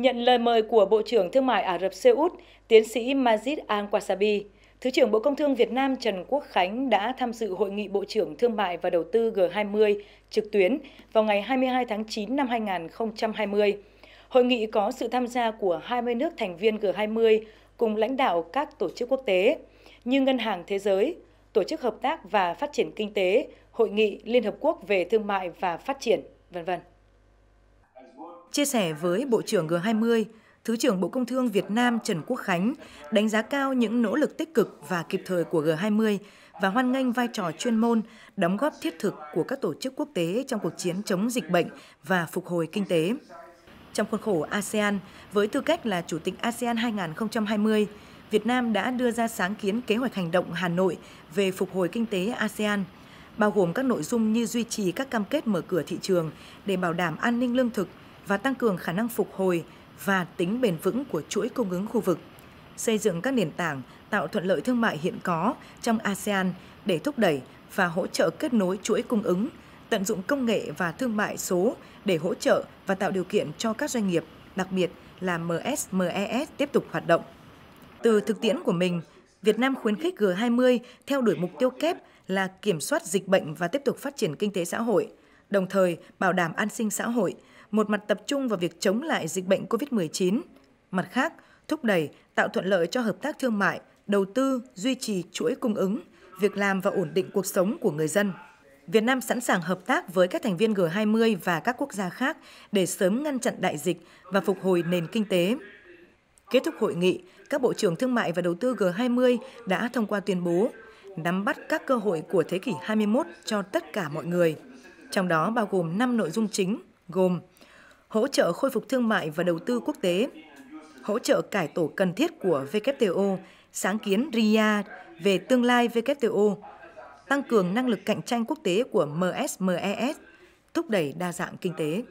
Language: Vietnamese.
Nhận lời mời của Bộ trưởng Thương mại Ả Rập Xê Út, tiến sĩ Majid Al-Wasabi, Thứ trưởng Bộ Công Thương Việt Nam Trần Quốc Khánh đã tham dự Hội nghị Bộ trưởng Thương mại và Đầu tư G20 trực tuyến vào ngày 22 tháng 9 năm 2020. Hội nghị có sự tham gia của 20 nước thành viên G20 cùng lãnh đạo các tổ chức quốc tế như Ngân hàng Thế giới, Tổ chức Hợp tác và Phát triển Kinh tế, Hội nghị Liên Hợp Quốc về Thương mại và Phát triển, vân vân. Chia sẻ với Bộ trưởng G20, Thứ trưởng Bộ Công Thương Việt Nam Trần Quốc Khánh đánh giá cao những nỗ lực tích cực và kịp thời của G20 và hoan nghênh vai trò chuyên môn, đóng góp thiết thực của các tổ chức quốc tế trong cuộc chiến chống dịch bệnh và phục hồi kinh tế. Trong khuôn khổ ASEAN, với tư cách là Chủ tịch ASEAN 2020, Việt Nam đã đưa ra sáng kiến kế hoạch hành động Hà Nội về phục hồi kinh tế ASEAN, bao gồm các nội dung như duy trì các cam kết mở cửa thị trường để bảo đảm an ninh lương thực, và tăng cường khả năng phục hồi và tính bền vững của chuỗi cung ứng khu vực, xây dựng các nền tảng tạo thuận lợi thương mại hiện có trong ASEAN để thúc đẩy và hỗ trợ kết nối chuỗi cung ứng, tận dụng công nghệ và thương mại số để hỗ trợ và tạo điều kiện cho các doanh nghiệp, đặc biệt là MSMES e tiếp tục hoạt động. Từ thực tiễn của mình, Việt Nam khuyến khích G20 theo đuổi mục tiêu kép là kiểm soát dịch bệnh và tiếp tục phát triển kinh tế xã hội, đồng thời bảo đảm an sinh xã hội, một mặt tập trung vào việc chống lại dịch bệnh COVID-19, mặt khác thúc đẩy, tạo thuận lợi cho hợp tác thương mại, đầu tư, duy trì chuỗi cung ứng, việc làm và ổn định cuộc sống của người dân. Việt Nam sẵn sàng hợp tác với các thành viên G20 và các quốc gia khác để sớm ngăn chặn đại dịch và phục hồi nền kinh tế. Kết thúc hội nghị, các bộ trưởng thương mại và đầu tư G20 đã thông qua tuyên bố nắm bắt các cơ hội của thế kỷ 21 cho tất cả mọi người. Trong đó bao gồm 5 nội dung chính gồm hỗ trợ khôi phục thương mại và đầu tư quốc tế, hỗ trợ cải tổ cần thiết của WTO, sáng kiến RIA về tương lai WTO, tăng cường năng lực cạnh tranh quốc tế của MSMES, e thúc đẩy đa dạng kinh tế.